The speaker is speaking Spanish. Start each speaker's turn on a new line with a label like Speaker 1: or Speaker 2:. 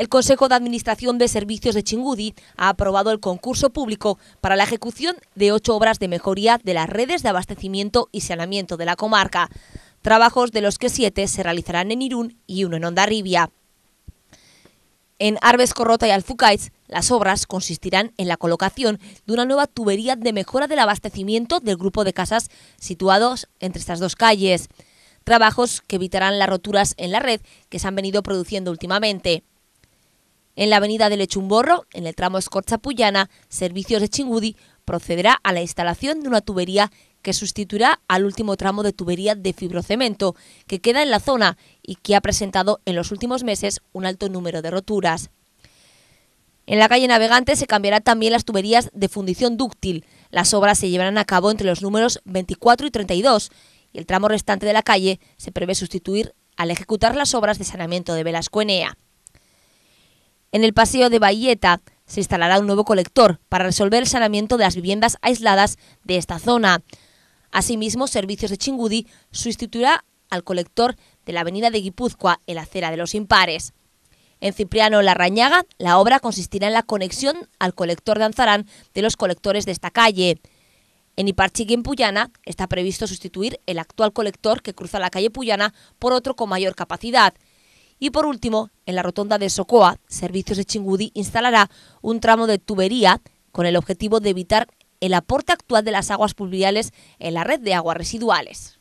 Speaker 1: El Consejo de Administración de Servicios de Chingudi ha aprobado el concurso público para la ejecución de ocho obras de mejoría de las redes de abastecimiento y saneamiento de la comarca, trabajos de los que siete se realizarán en Irún y uno en Ondarribia. En Arbes Corrota y Alfucais, las obras consistirán en la colocación de una nueva tubería de mejora del abastecimiento del grupo de casas situados entre estas dos calles. Trabajos que evitarán las roturas en la red que se han venido produciendo últimamente. En la avenida de Lechumborro, en el tramo Escorcha-Puyana, Servicios de Chingudi procederá a la instalación de una tubería que sustituirá al último tramo de tubería de fibrocemento que queda en la zona y que ha presentado en los últimos meses un alto número de roturas. En la calle Navegante se cambiarán también las tuberías de fundición dúctil. Las obras se llevarán a cabo entre los números 24 y 32 y el tramo restante de la calle se prevé sustituir al ejecutar las obras de saneamiento de Velascoenea. En el paseo de Bayeta se instalará un nuevo colector para resolver el saneamiento de las viviendas aisladas de esta zona. Asimismo, Servicios de Chingudi sustituirá al colector de la avenida de Guipúzcoa, en la acera de los impares. En Cipriano Larrañaga, la obra consistirá en la conexión al colector de Anzarán de los colectores de esta calle. En Iparchigui, en Puyana, está previsto sustituir el actual colector que cruza la calle Puyana por otro con mayor capacidad. Y por último, en la rotonda de Socoa, Servicios de Chingudi instalará un tramo de tubería con el objetivo de evitar el aporte actual de las aguas pluviales en la red de aguas residuales.